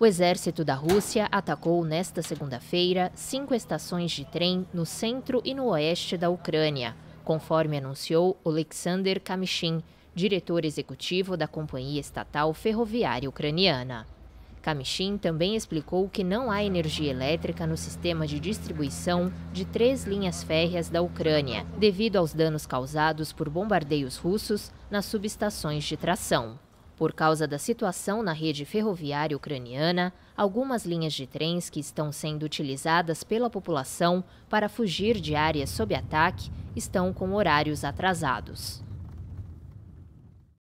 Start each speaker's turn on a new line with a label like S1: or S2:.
S1: O exército da Rússia atacou nesta segunda-feira cinco estações de trem no centro e no oeste da Ucrânia, conforme anunciou Oleksandr Kamishin, diretor executivo da companhia estatal ferroviária ucraniana. Kamishin também explicou que não há energia elétrica no sistema de distribuição de três linhas férreas da Ucrânia, devido aos danos causados por bombardeios russos nas subestações de tração. Por causa da situação na rede ferroviária ucraniana, algumas linhas de trens que estão sendo utilizadas pela população para fugir de áreas sob ataque estão com horários atrasados.